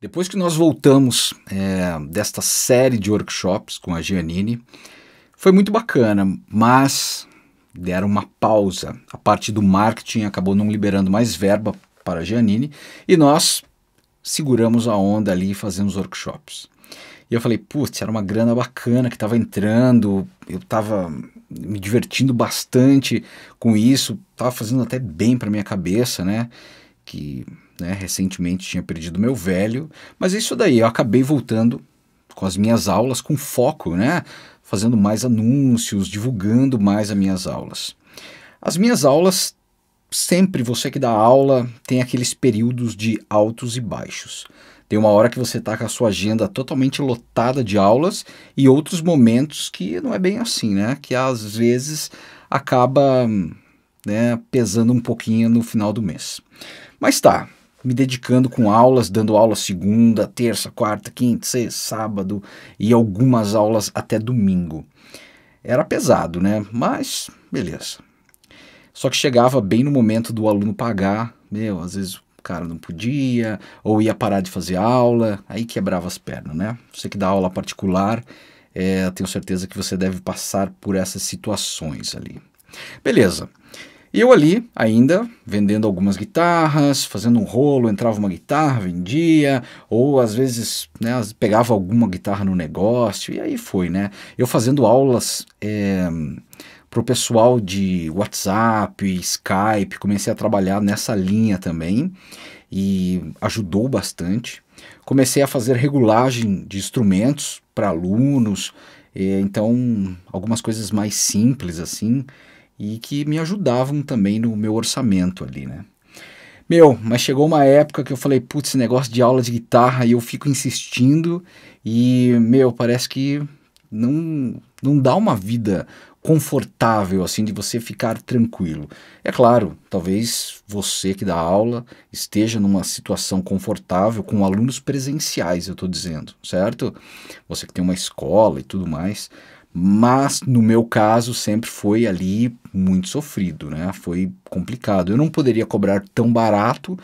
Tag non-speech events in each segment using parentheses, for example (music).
Depois que nós voltamos é, desta série de workshops com a Giannini, foi muito bacana, mas deram uma pausa. A parte do marketing acabou não liberando mais verba para a Giannini e nós seguramos a onda ali e fazemos workshops. E eu falei, putz, era uma grana bacana que estava entrando, eu estava me divertindo bastante com isso, estava fazendo até bem para minha cabeça, né? Que né? Recentemente tinha perdido meu velho, mas é isso daí, eu acabei voltando com as minhas aulas com foco, né? Fazendo mais anúncios, divulgando mais as minhas aulas. As minhas aulas sempre você que dá aula tem aqueles períodos de altos e baixos. Tem uma hora que você está com a sua agenda totalmente lotada de aulas e outros momentos que não é bem assim, né? Que às vezes acaba né, pesando um pouquinho no final do mês. Mas tá, me dedicando com aulas, dando aula segunda, terça, quarta, quinta, sexta, sábado e algumas aulas até domingo. Era pesado, né? Mas beleza. Só que chegava bem no momento do aluno pagar, meu, às vezes o cara não podia, ou ia parar de fazer aula, aí quebrava as pernas, né? Você que dá aula particular, é, tenho certeza que você deve passar por essas situações ali. Beleza. E eu ali, ainda, vendendo algumas guitarras, fazendo um rolo, entrava uma guitarra, vendia, ou às vezes né, pegava alguma guitarra no negócio, e aí foi, né? Eu fazendo aulas é, eh, para o pessoal de WhatsApp, Skype, comecei a trabalhar nessa linha também, e ajudou bastante. Comecei a fazer regulagem de instrumentos para alunos, eh, então algumas coisas mais simples assim, e que me ajudavam também no meu orçamento ali, né? Meu, mas chegou uma época que eu falei, putz, esse negócio de aula de guitarra e eu fico insistindo e, meu, parece que não, não dá uma vida confortável, assim, de você ficar tranquilo. É claro, talvez você que dá aula esteja numa situação confortável com alunos presenciais, eu estou dizendo, certo? Você que tem uma escola e tudo mais. Mas no meu caso sempre foi ali muito sofrido, né? Foi complicado. Eu não poderia cobrar tão barato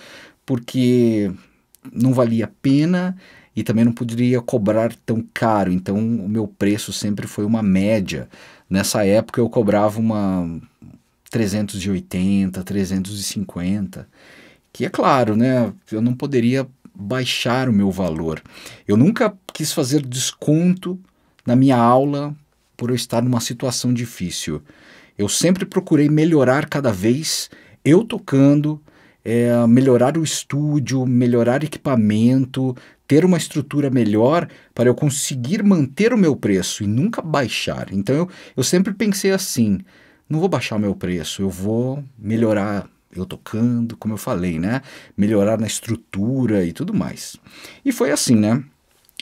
porque não valia a pena e também não poderia cobrar tão caro. Então o meu preço sempre foi uma média. Nessa época eu cobrava uma 380, 350, que é claro, né? Eu não poderia baixar o meu valor. Eu nunca quis fazer desconto na minha aula por eu estar numa situação difícil. Eu sempre procurei melhorar cada vez, eu tocando, é, melhorar o estúdio, melhorar equipamento, ter uma estrutura melhor para eu conseguir manter o meu preço e nunca baixar. Então eu, eu sempre pensei assim: não vou baixar o meu preço, eu vou melhorar eu tocando, como eu falei, né? Melhorar na estrutura e tudo mais. E foi assim, né?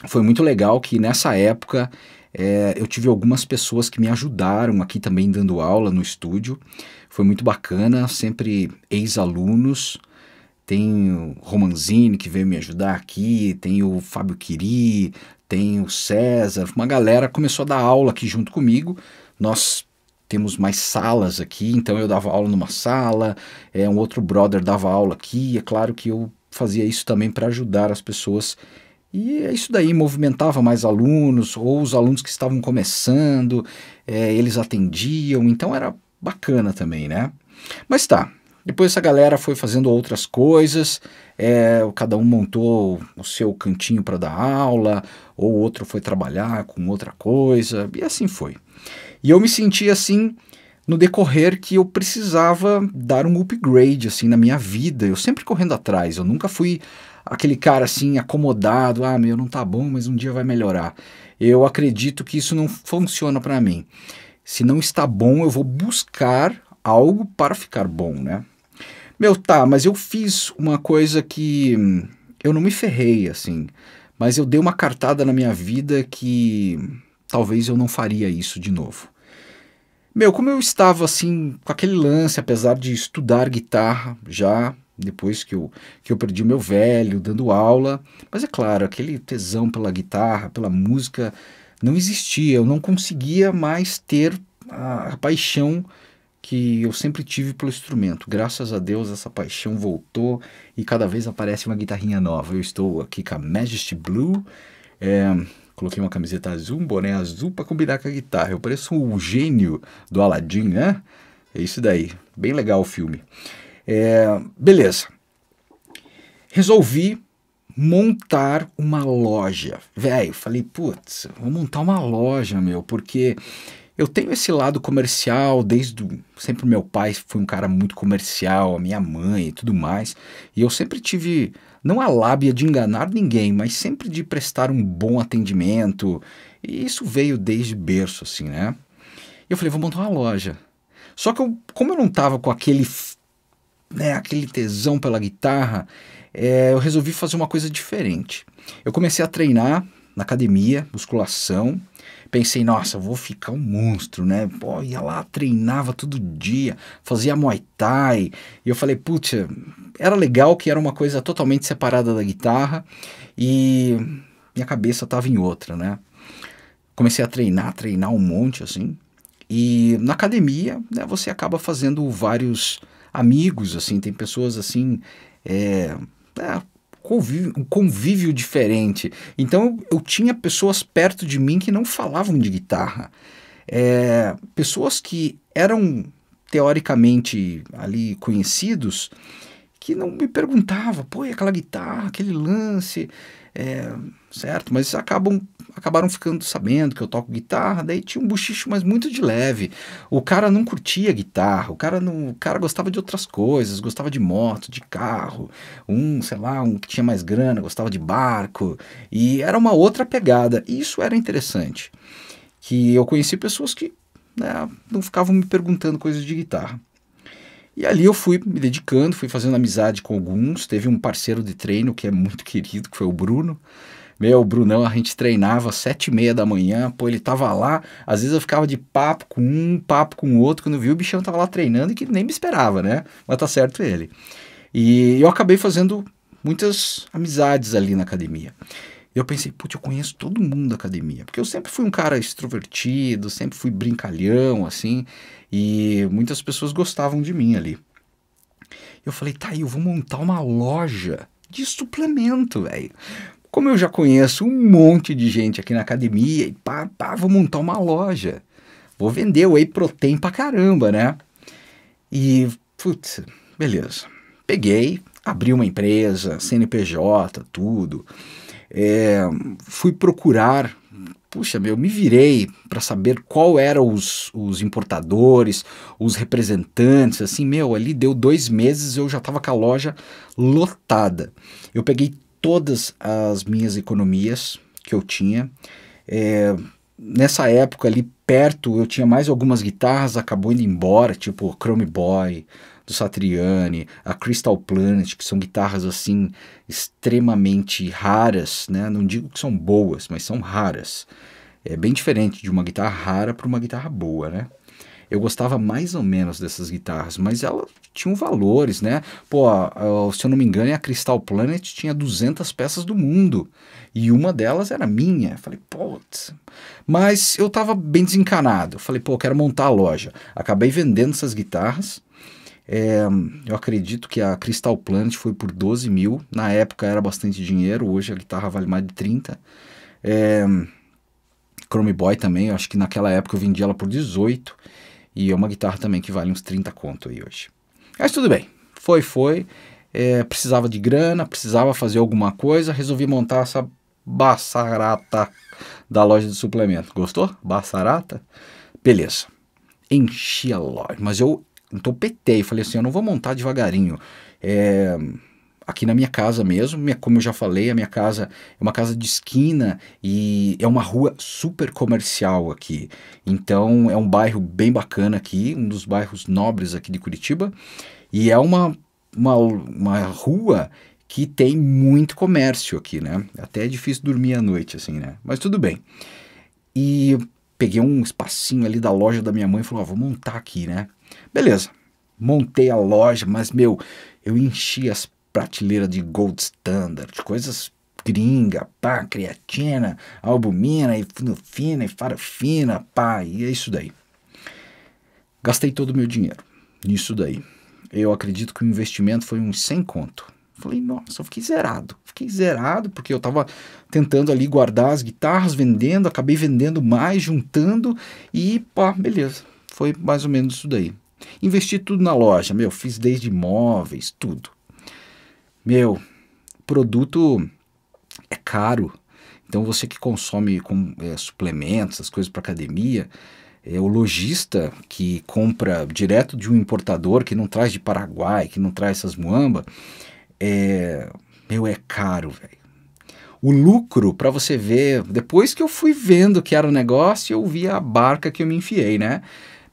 Foi muito legal que nessa época é, eu tive algumas pessoas que me ajudaram aqui também dando aula no estúdio. Foi muito bacana, sempre ex-alunos. Tem o Romanzini que veio me ajudar aqui, tem o Fábio Quiri, tem o César, uma galera começou a dar aula aqui junto comigo. Nós temos mais salas aqui, então eu dava aula numa sala, é, um outro brother dava aula aqui, é claro que eu fazia isso também para ajudar as pessoas e isso daí movimentava mais alunos, ou os alunos que estavam começando, é, eles atendiam, então era bacana também, né? Mas tá, depois essa galera foi fazendo outras coisas, é, cada um montou o seu cantinho para dar aula, ou outro foi trabalhar com outra coisa, e assim foi. E eu me senti assim no decorrer que eu precisava dar um upgrade assim na minha vida, eu sempre correndo atrás, eu nunca fui aquele cara assim, acomodado, ah, meu, não tá bom, mas um dia vai melhorar. Eu acredito que isso não funciona para mim. Se não está bom, eu vou buscar algo para ficar bom, né? Meu, tá, mas eu fiz uma coisa que hum, eu não me ferrei, assim, mas eu dei uma cartada na minha vida que talvez eu não faria isso de novo. Meu, como eu estava assim, com aquele lance, apesar de estudar guitarra já depois que eu, que eu perdi o meu velho dando aula. Mas é claro, aquele tesão pela guitarra, pela música, não existia. Eu não conseguia mais ter a, a paixão que eu sempre tive pelo instrumento. Graças a Deus essa paixão voltou e cada vez aparece uma guitarrinha nova. Eu estou aqui com a Majesty Blue. É, coloquei uma camiseta azul, um boné azul para combinar com a guitarra. Eu pareço um gênio do Aladdin, né? É isso daí. Bem legal o filme. É, beleza. Resolvi montar uma loja. Velho, falei, putz, vou montar uma loja, meu, porque eu tenho esse lado comercial desde sempre meu pai foi um cara muito comercial, a minha mãe e tudo mais. E eu sempre tive não a lábia de enganar ninguém, mas sempre de prestar um bom atendimento. E isso veio desde berço assim, né? E eu falei, vou montar uma loja. Só que eu, como eu não tava com aquele né, aquele tesão pela guitarra, é, eu resolvi fazer uma coisa diferente. Eu comecei a treinar na academia, musculação. Pensei, nossa, vou ficar um monstro, né? Pô, ia lá, treinava todo dia, fazia Muay Thai. E eu falei, putz, era legal que era uma coisa totalmente separada da guitarra e minha cabeça tava em outra, né? Comecei a treinar, treinar um monte, assim. E na academia, né, você acaba fazendo vários amigos, assim, tem pessoas assim. É, é, tá, convívio, um convívio diferente. Então eu tinha pessoas perto de mim que não falavam de guitarra. É, pessoas que eram teoricamente ali conhecidos que não me perguntava, pô, e aquela guitarra, aquele lance. É, certo? Mas acabam acabaram ficando sabendo que eu toco guitarra, daí tinha um buchicho, mas muito de leve. O cara não curtia guitarra, o cara não, o cara gostava de outras coisas, gostava de moto, de carro, um, sei lá, um que tinha mais grana, gostava de barco, e era uma outra pegada. E isso era interessante, que eu conheci pessoas que né, não ficavam me perguntando coisas de guitarra. E ali eu fui me dedicando, fui fazendo amizade com alguns. Teve um parceiro de treino que é muito querido, que foi o Bruno. Meu, o Brunão, a gente treinava às sete e meia da manhã, pô, ele tava lá, às vezes eu ficava de papo com um, papo com o outro, quando eu vi o bichão tava lá treinando e que nem me esperava, né? Mas tá certo ele. E eu acabei fazendo muitas amizades ali na academia. Eu pensei, putz, eu conheço todo mundo da academia, porque eu sempre fui um cara extrovertido, sempre fui brincalhão, assim, e muitas pessoas gostavam de mim ali. Eu falei, tá aí, eu vou montar uma loja de suplemento, velho. Como eu já conheço um monte de gente aqui na academia, e pá, pá, vou montar uma loja. Vou vender whey protein pra caramba, né? E, putz, beleza. Peguei, abri uma empresa, CNPJ, tudo. É, fui procurar puxa, meu, me virei para saber qual eram os, os importadores, os representantes, assim, meu, ali deu dois meses eu já estava com a loja lotada. Eu peguei todas as minhas economias que eu tinha. É, nessa época ali perto eu tinha mais algumas guitarras, acabou indo embora, tipo Chrome Boy, do Satriani, a Crystal Planet, que são guitarras assim extremamente raras, né? Não digo que são boas, mas são raras. É bem diferente de uma guitarra rara para uma guitarra boa, né? Eu gostava mais ou menos dessas guitarras, mas elas tinham valores, né? Pô, se eu não me engano, a Crystal Planet tinha 200 peças do mundo e uma delas era minha. falei, putz. Mas eu tava bem desencanado. falei, pô, quero montar a loja. Acabei vendendo essas guitarras é, eu acredito que a Crystal Planet foi por 12 mil. Na época era bastante dinheiro, hoje a guitarra vale mais de 30. É, Chrome Boy também, eu acho que naquela época eu vendi ela por 18. E é uma guitarra também que vale uns 30 conto aí hoje. Mas tudo bem, foi, foi. É, precisava de grana, precisava fazer alguma coisa. Resolvi montar essa baçarata da loja de suplemento. Gostou? Baçarata? Beleza. Enchi a loja, mas eu entopetei. Falei assim, eu não vou montar devagarinho. É, aqui na minha casa mesmo, minha, como eu já falei, a minha casa é uma casa de esquina e é uma rua super comercial aqui. Então é um bairro bem bacana aqui, um dos bairros nobres aqui de Curitiba. E é uma, uma, uma rua que tem muito comércio aqui, né? Até é difícil dormir à noite, assim, né? Mas tudo bem. E peguei um espacinho ali da loja da minha mãe e falei, ah, vou montar aqui, né? Beleza, montei a loja, mas meu, eu enchi as prateleiras de Gold Standard, coisas gringa, pá, creatina, albumina, e fina e farofina, pá, e é isso daí. Gastei todo o meu dinheiro nisso daí. Eu acredito que o investimento foi uns 100 conto. Falei, nossa, eu fiquei zerado. Fiquei zerado porque eu tava tentando ali guardar as guitarras, vendendo, acabei vendendo mais, juntando e pá, beleza. Foi mais ou menos isso daí. Investi tudo na loja, meu, fiz desde imóveis, tudo. Meu, produto é caro. Então você que consome com, é, suplementos, as coisas para academia, é o lojista que compra direto de um importador que não traz de Paraguai, que não traz essas muamba, é, meu, é caro, velho. O lucro, para você ver, depois que eu fui vendo que era o um negócio, eu vi a barca que eu me enfiei, né?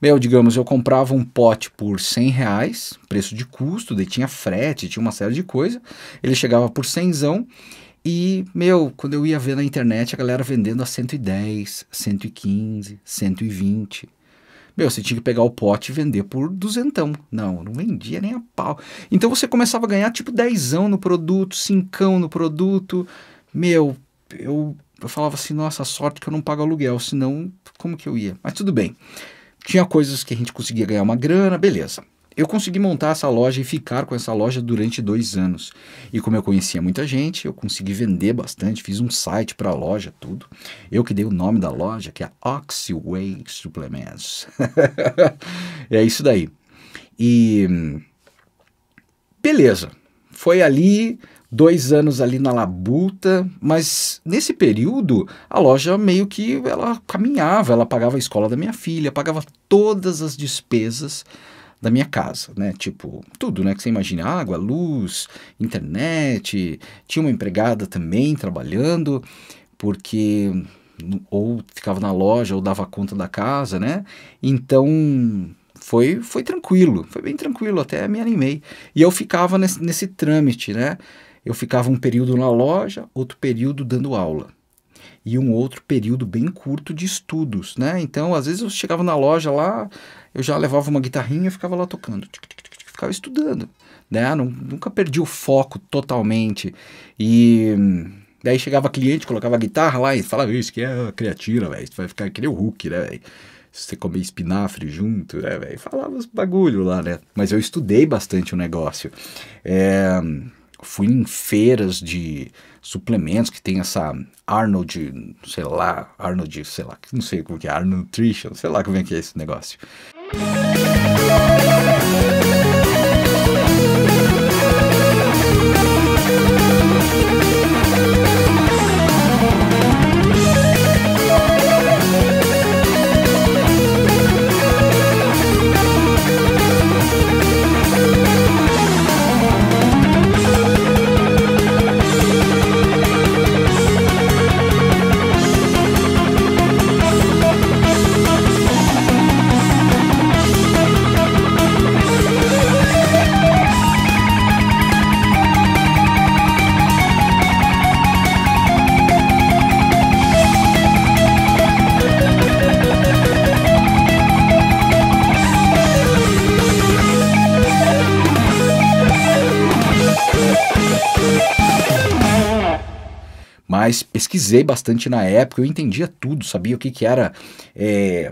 Meu, digamos, eu comprava um pote por 100 reais, preço de custo, daí tinha frete, tinha uma série de coisa. Ele chegava por 100zão e, meu, quando eu ia ver na internet, a galera vendendo a 110, 115, 120. Meu, você tinha que pegar o pote e vender por duzentão. Não, não vendia nem a pau. Então você começava a ganhar tipo dezão no produto, cincão no produto. Meu, eu, eu falava assim, nossa, sorte que eu não pago aluguel, senão como que eu ia? Mas tudo bem. Tinha coisas que a gente conseguia ganhar uma grana, beleza. Eu consegui montar essa loja e ficar com essa loja durante dois anos. E como eu conhecia muita gente, eu consegui vender bastante, fiz um site para a loja, tudo. Eu que dei o nome da loja, que é Oxyway Supplements. (laughs) é isso daí. E beleza, foi ali, dois anos ali na labuta, mas nesse período a loja meio que ela caminhava, ela pagava a escola da minha filha, pagava todas as despesas da minha casa, né? Tipo, tudo, né? Que você imagina, água, luz, internet, tinha uma empregada também trabalhando, porque ou ficava na loja ou dava conta da casa, né? Então, foi, foi tranquilo, foi bem tranquilo, até me animei. E eu ficava nesse, nesse trâmite, né? eu ficava um período na loja, outro período dando aula. E um outro período bem curto de estudos, né? Então, às vezes eu chegava na loja lá, eu já levava uma guitarrinha e ficava lá tocando, ficava estudando, né? Nunca perdi o foco totalmente. E daí chegava cliente, colocava a guitarra lá e falava: Isso que é criativa, velho. Vai ficar que o Hulk, né, velho? você comer espinafre junto, né, velho? Falava os bagulho lá, né? Mas eu estudei bastante o negócio. É, fui em feiras de suplementos que tem essa Arnold, sei lá, Arnold, sei lá, não sei como que é, Arnold Nutrition, sei lá como é que é esse negócio. pesquisei bastante na época, eu entendia tudo, sabia o que, que era é,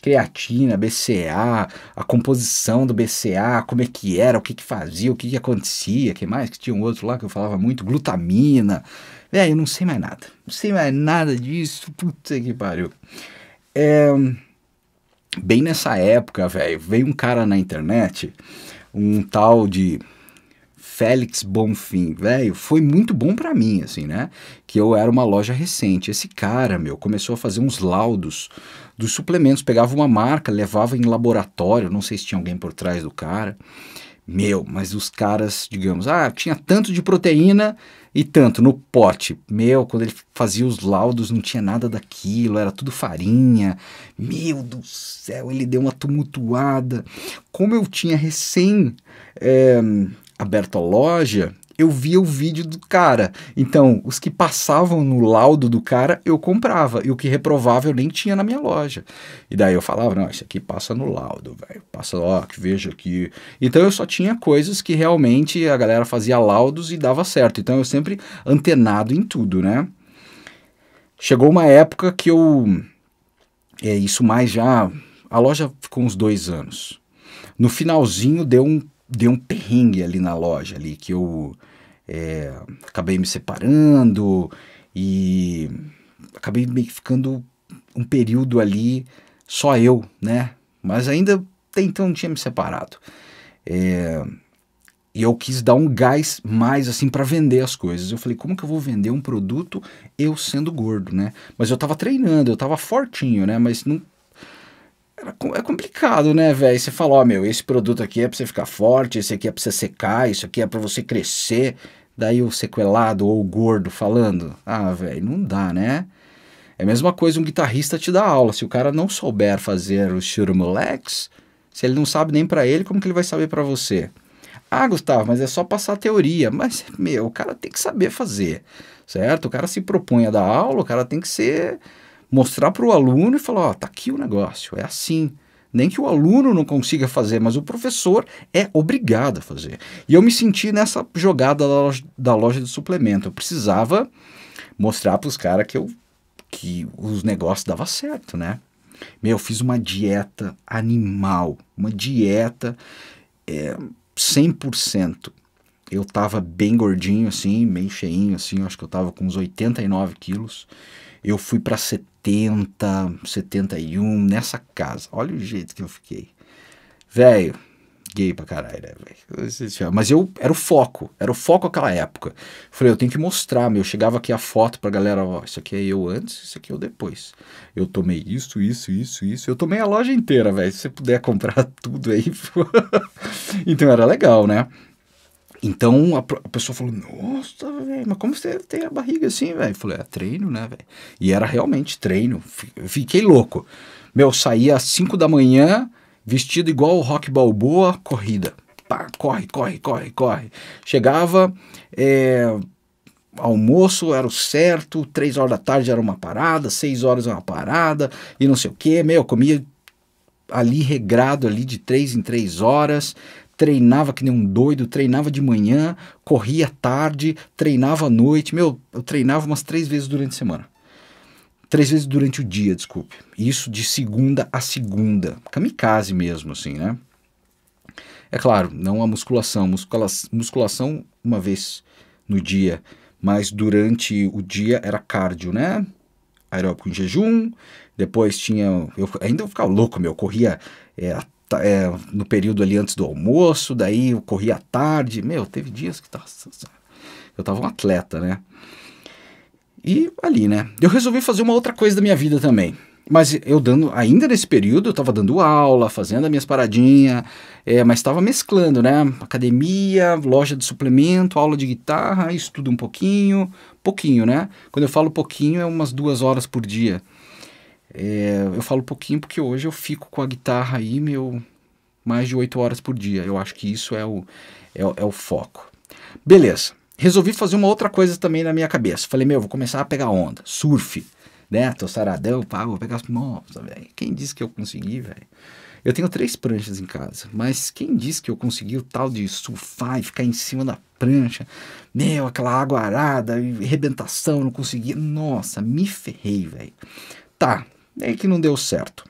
creatina, BCA, a composição do BCA, como é que era, o que, que fazia, o que, que acontecia, que mais que tinha um outro lá que eu falava muito, glutamina. velho, eu não sei mais nada, não sei mais nada disso, puta que pariu. É, bem nessa época, velho, veio um cara na internet, um tal de Félix Bonfim, velho, foi muito bom para mim, assim, né? Que eu era uma loja recente. Esse cara, meu, começou a fazer uns laudos dos suplementos, pegava uma marca, levava em laboratório, não sei se tinha alguém por trás do cara. Meu, mas os caras, digamos, ah, tinha tanto de proteína e tanto no pote. Meu, quando ele fazia os laudos, não tinha nada daquilo, era tudo farinha. Meu do céu, ele deu uma tumultuada. Como eu tinha recém é, aberto a loja, eu via o vídeo do cara. Então, os que passavam no laudo do cara, eu comprava. E o que reprovava, eu nem tinha na minha loja. E daí eu falava, não, esse aqui passa no laudo, velho. Passa, ó, que veja aqui. Então, eu só tinha coisas que realmente a galera fazia laudos e dava certo. Então, eu sempre antenado em tudo, né? Chegou uma época que eu... É isso mais já... A loja ficou uns dois anos. No finalzinho, deu um deu um perrengue ali na loja, ali, que eu é, acabei me separando e acabei ficando um período ali só eu, né? Mas ainda até então não tinha me separado. É, e eu quis dar um gás mais assim para vender as coisas. Eu falei, como que eu vou vender um produto eu sendo gordo, né? Mas eu tava treinando, eu tava fortinho, né? Mas não é complicado, né, velho? Você fala, ó, oh, meu, esse produto aqui é pra você ficar forte, esse aqui é pra você secar, isso aqui é pra você crescer. Daí o sequelado ou o gordo falando. Ah, velho, não dá, né? É a mesma coisa um guitarrista te dá aula. Se o cara não souber fazer o shurmulex, se ele não sabe nem para ele, como que ele vai saber para você? Ah, Gustavo, mas é só passar a teoria. Mas, meu, o cara tem que saber fazer, certo? O cara se propõe a dar aula, o cara tem que ser mostrar para o aluno e falar: ó, oh, tá aqui o negócio, é assim. Nem que o aluno não consiga fazer, mas o professor é obrigado a fazer. E eu me senti nessa jogada da loja, da loja de suplemento. Eu precisava mostrar para os caras que, eu, que os negócios dava certo, né? Meu, eu fiz uma dieta animal, uma dieta é, eh, 100%. Eu tava bem gordinho, assim, meio cheinho, assim, acho que eu tava com uns 89 quilos. Eu fui para 70, 71, nessa casa. Olha o jeito que eu fiquei. Velho, gay pra caralho, né, velho? Mas eu era o foco, era o foco aquela época. Falei, eu tenho que mostrar, meu. Eu chegava aqui a foto pra galera, ó, isso aqui é eu antes, isso aqui é eu depois. Eu tomei isso, isso, isso, isso. Eu tomei a loja inteira, velho. Se você puder comprar (laughs) tudo aí. (laughs) então era legal, né? Então a, a pessoa falou: Nossa, velho, mas como você tem a barriga assim, velho? Eu falei: É treino, né, velho? E era realmente treino. Eu fiquei louco. Meu, saía às 5 da manhã, vestido igual o Rock Balboa, corrida. Pá, corre, corre, corre, corre. Chegava, é, almoço era o certo, 3 horas da tarde era uma parada, 6 horas era uma parada, e não sei o que. Meu, comia ali regrado ali de três em três horas, treinava que nem um doido, treinava de manhã, corria tarde, treinava à noite. Meu, eu treinava umas três vezes durante a semana. Três vezes durante o dia, desculpe. Isso de segunda a segunda. Kamikaze mesmo, assim, né? É claro, não a musculação. musculação uma vez no dia, mas durante o dia era cardio, né? aeróbico em jejum, depois tinha, eu ainda eu ficava louco, meu, eu corria é, é, no período ali antes do almoço, daí eu corria à tarde. Meu, teve dias que tava, eu tava um atleta, né? E ali, né? Eu resolvi fazer uma outra coisa da minha vida também. Mas eu dando, ainda nesse período, eu estava dando aula, fazendo as minhas paradinhas, é, mas estava mesclando, né? Academia, loja de suplemento, aula de guitarra, estudo um pouquinho, pouquinho, né? Quando eu falo pouquinho, é umas duas horas por dia. É, eu falo pouquinho porque hoje eu fico com a guitarra aí, meu, mais de oito horas por dia. Eu acho que isso é o, é, é o foco. Beleza. Resolvi fazer uma outra coisa também na minha cabeça. Falei, meu, vou começar a pegar onda, surf, né? Tô saradão, pá, vou pegar as mãos, velho. Quem disse que eu consegui, velho? Eu tenho três pranchas em casa, mas quem disse que eu consegui o tal de surfar e ficar em cima da prancha? Meu, aquela água arada, arrebentação, não consegui. Nossa, me ferrei, velho. Tá, Daí que não deu certo.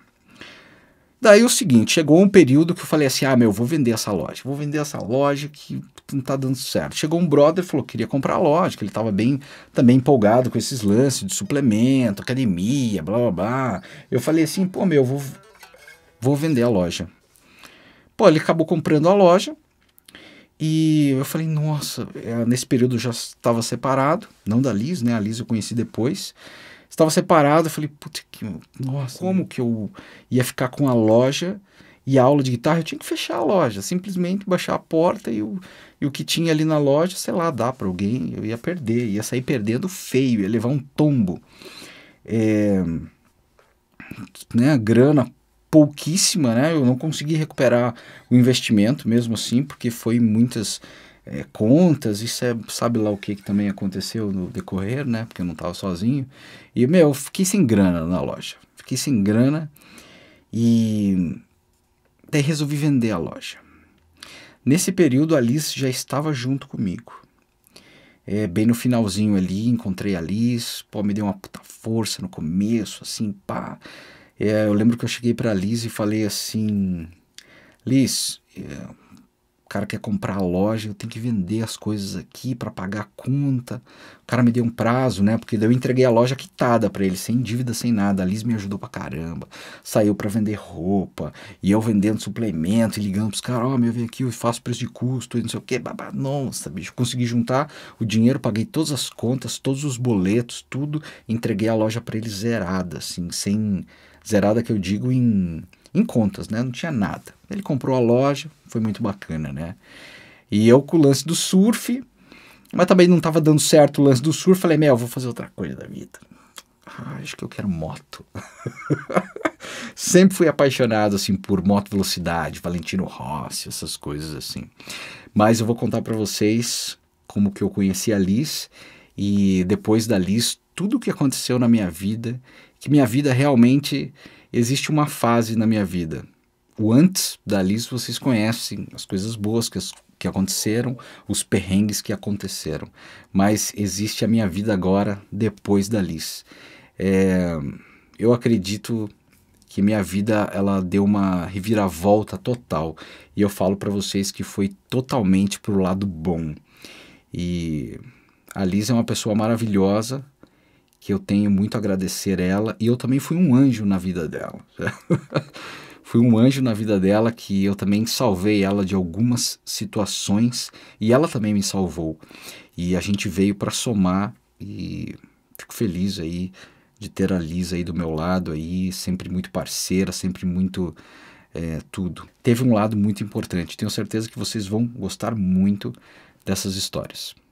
Daí o seguinte, chegou um período que eu falei assim: ah, meu, vou vender essa loja, vou vender essa loja que não tá dando certo. Chegou um brother e falou que queria comprar a loja, que ele tava bem também empolgado com esses lances de suplemento, academia, blá blá blá. Eu falei assim: pô, meu, vou, vou vender a loja. Pô, ele acabou comprando a loja e eu falei: nossa, é, nesse período eu já estava separado, não da Liz, né? A Liz eu conheci depois estava separado. Eu falei, puta que. Nossa, como né? que eu ia ficar com a loja e a aula de guitarra? Eu tinha que fechar a loja, simplesmente baixar a porta e o, e o que tinha ali na loja, sei lá, dar para alguém. Eu ia perder, ia sair perdendo feio, ia levar um tombo. É, né, grana pouquíssima, né? Eu não consegui recuperar o investimento mesmo assim, porque foi muitas é, contas, isso é, sabe lá o que, que também aconteceu no decorrer, né? Porque eu não estava sozinho. E, meu, eu fiquei sem grana na loja. Fiquei sem grana e daí resolvi vender a loja. Nesse período, a Liz já estava junto comigo. É, bem no finalzinho ali, encontrei a Liz, pô, me deu uma puta força no começo, assim, pá. É, eu lembro que eu cheguei pra Liz e falei assim: Liz, o cara quer comprar a loja, eu tenho que vender as coisas aqui para pagar a conta. O cara me deu um prazo, né? Porque daí eu entreguei a loja quitada para ele, sem dívida, sem nada. A Liz me ajudou pra caramba. Saiu para vender roupa, e eu vendendo suplemento e ligando pros caras: Ó, oh, meu, vem aqui, eu faço preço de custo e não sei o quê. Babá, nossa, bicho. Consegui juntar o dinheiro, paguei todas as contas, todos os boletos, tudo. Entreguei a loja para ele zerada, assim, sem. Zerada que eu digo em em contas, né? Não tinha nada. Ele comprou a loja, foi muito bacana, né? E eu com o lance do surf, mas também não estava dando certo o lance do surf, falei, meu, vou fazer outra coisa da vida. Ah, acho que eu quero moto. (laughs) Sempre fui apaixonado assim por moto velocidade, Valentino Rossi, essas coisas assim. Mas eu vou contar para vocês como que eu conheci a Liz e depois da Liz tudo o que aconteceu na minha vida, que minha vida realmente existe uma fase na minha vida. O antes da Liz vocês conhecem, as coisas boas que, que aconteceram, os perrengues que aconteceram. Mas existe a minha vida agora, depois da Liz. É, eu acredito que minha vida ela deu uma reviravolta total e eu falo para vocês que foi totalmente pro lado bom. E a Liz é uma pessoa maravilhosa, que eu tenho muito a agradecer ela e eu também fui um anjo na vida dela. (laughs) fui um anjo na vida dela que eu também salvei ela de algumas situações e ela também me salvou. E a gente veio para somar e fico feliz aí de ter a Lisa aí do meu lado aí, sempre muito parceira, sempre muito é, tudo. Teve um lado muito importante. Tenho certeza que vocês vão gostar muito dessas histórias.